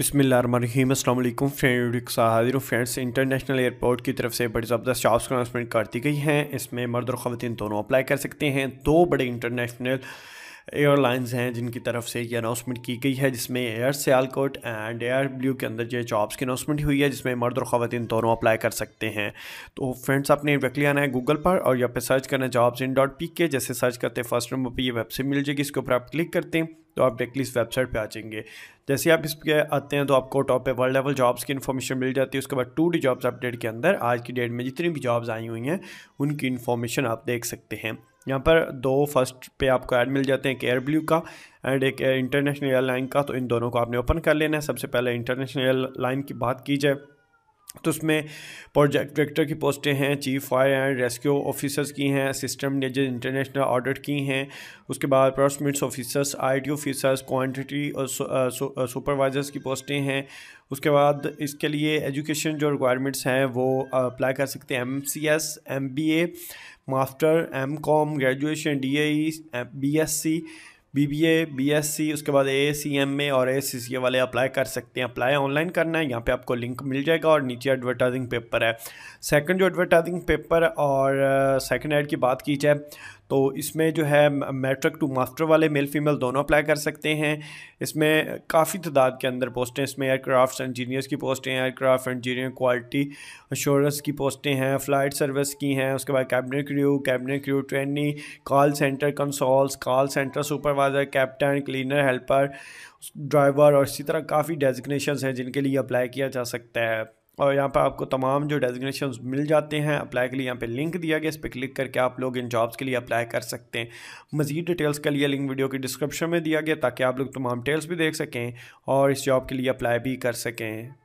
बसमिलकुम friend हाजिर friends international airport की तरफ से बड़ी ज़बरदस्त जॉब्स को अनाउंसमेंट कर दी गई हैं इसमें मर्द और ख़वान दोनों अप्लाई कर सकते हैं दो बड़े इंटरनेशनल एयरलाइंस हैं जिनकी तरफ से ये अनाउंसमेंट की गई है जिसमें air Sialkot and air blue के अंदर ये जॉब्स की अनाउंसमेंट हुई है जिसमें मर्द और ख़वान दोनों अप्लाई कर सकते हैं तो फ्रेंड्स आपने डायरेक्टली आना है गूगल पर और यहाँ पर सर्च करना है जॉब्स इन डॉट पी के जैसे सर्च करते हैं फर्स्ट नंबर पर ये वेबसाइट मिल जाएगी इसके ऊपर आप क्लिक करते हैं तो आप डायरेक्टली इस वेबसाइट पे आ जाएंगे जैसे आप इस पे आते हैं तो आपको टॉप पे वर्ल्ड लेवल जॉब्स की इन्फॉर्मेशन मिल जाती है उसके बाद टू डी जॉब्स अपडेट के अंदर आज की डेट में जितनी भी जॉब्स आई हुई हैं उनकी इन्फॉर्मेशन आप देख सकते हैं यहाँ पर दो फर्स्ट पे आपको ऐड मिल जाते हैं एक एयर ब्ल्यू का एंड एक इंटरनेशनल एयरलाइन का तो इन दोनों को आपने ओपन कर लेना है सबसे पहले इंटरनेशनल एयरलाइन की बात की जाए तो उसमें प्रोजेक्ट डायरेक्टर की पोस्टें हैं chief fire and rescue officers की हैं सिस्टम जजेस इंटरनेशनल ऑडिट की हैं उसके बाद प्रोसमिट्स ऑफिसर्स आईटी ऑफिसर्स क्वांटिटी और सुपरवाइज़र्स की पोस्टें हैं उसके बाद इसके लिए एजुकेशन जो रिक्वायरमेंट्स हैं वो अप्लाई कर सकते हैं M C S M B A master M com graduation D I B S C B B A B S C उसके बाद ए सी एम ए और ए सी सी ए वाले अप्लाई कर सकते हैं अप्लाई ऑनलाइन करना है यहाँ पे आपको लिंक मिल जाएगा और नीचे एडवर्टाइजिंग पेपर है सेकंड जो एडवर्टाइजिंग पेपर और सेकंड uh, एड की बात की जाए तो इसमें जो है मैट्रिक टू मास्टर वाले मेल फीमेल दोनों अप्लाई कर सकते हैं इसमें काफ़ी तादाद के अंदर पोस्टें इसमें एयरक्राफ्ट इंजीनियर्स की पोस्टें एयरक्राफ्ट इंजीनियर क्वालिटी इंश्योरेंस की पोस्टें हैं फ़्लाइट सर्विस की हैं उसके बाद cabinet crew cabinet crew trainee call centre consoles call centre supervisor captain cleaner helper driver और इसी तरह काफ़ी डेजिग्नेशन हैं जिनके लिए अप्लाई किया जा सकता है और यहाँ पर आपको तमाम जो डेजिग्नेशन मिल जाते हैं अप्लाई के लिए यहाँ पे लिंक दिया गया इस पर क्लिक करके आप लोग इन जॉब्स के लिए अप्लाई कर सकते हैं मज़ीद डिटेल्स के लिए लिंक वीडियो के डिस्क्रिप्शन में दिया गया ताकि आप लोग तमाम डिटेल्स भी देख सकें और इस जॉब के लिए अप्लाई भी कर सकें